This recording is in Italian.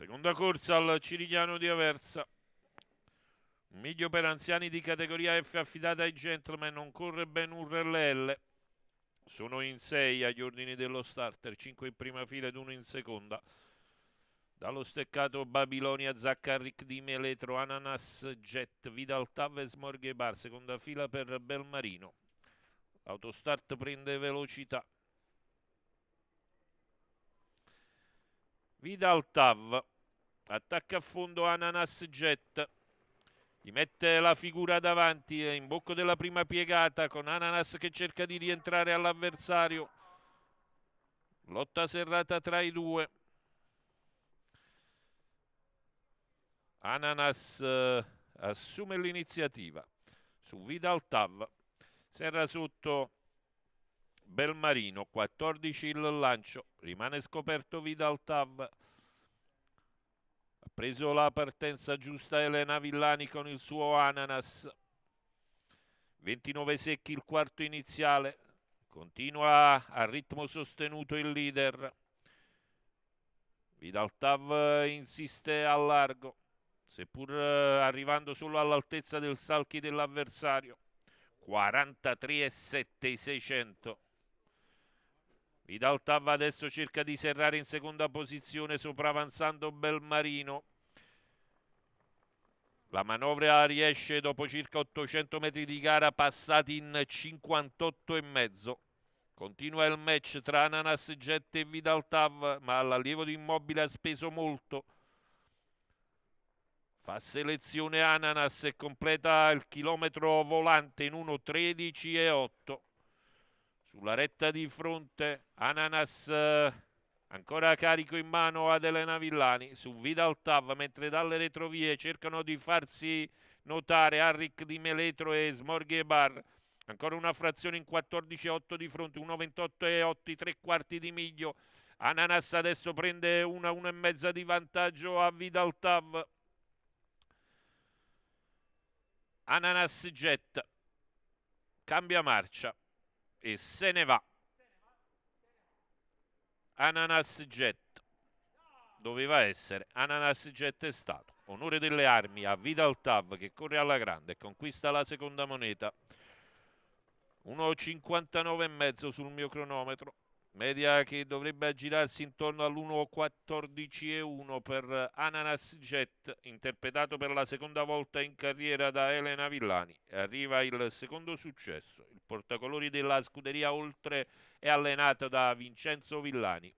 Seconda corsa al Cirigliano di Aversa. Miglio per anziani di categoria F affidata ai gentleman, non corre ben un RLL. Sono in 6 agli ordini dello starter, 5 in prima fila ed 1 in seconda. Dallo steccato Babilonia, Zaccarric di Meletro, Ananas, Jet, Vidal Taves, Morghe Bar, seconda fila per Belmarino. L'autostart prende velocità. Vidal Tav Attacca a fondo Ananas Jet. Gli mette la figura davanti eh, in bocco della prima piegata con Ananas che cerca di rientrare all'avversario. Lotta serrata tra i due. Ananas eh, assume l'iniziativa su Vidal Tav. Serra sotto Belmarino, 14 il lancio, rimane scoperto Vidal Tav preso la partenza giusta Elena Villani con il suo Ananas. 29 secchi il quarto iniziale, continua a ritmo sostenuto il leader. Vidal Tav insiste a largo, seppur eh, arrivando solo all'altezza del salchi dell'avversario. 43,7 i 600. Tav adesso cerca di serrare in seconda posizione, sopravanzando Belmarino. La manovra riesce dopo circa 800 metri di gara passati in 58 e mezzo. Continua il match tra Ananas, Jet e Vidal Tav, ma l'allievo di Immobile ha speso molto. Fa selezione Ananas e completa il chilometro volante in 1.13 e 8. Sulla retta di fronte Ananas eh, Ancora carico in mano ad Elena Villani su Vidal Tav, mentre dalle retrovie cercano di farsi notare Arric di Meletro e Smorghe Bar. Ancora una frazione in 14-8 di fronte, 1-28 e 8, 3 quarti di miglio. Ananas adesso prende una, una e mezza di vantaggio a Vidal Tav. Ananas Jet cambia marcia e se ne va. Ananas Jet. Doveva essere Ananas Jet è stato. Onore delle armi a Vidal Tav che corre alla grande e conquista la seconda moneta. 1,59 e mezzo sul mio cronometro media che dovrebbe aggirarsi intorno all'1.14 e 1 per Ananas Jet, interpretato per la seconda volta in carriera da Elena Villani. Arriva il secondo successo. Il portacolori della scuderia Oltre è allenato da Vincenzo Villani.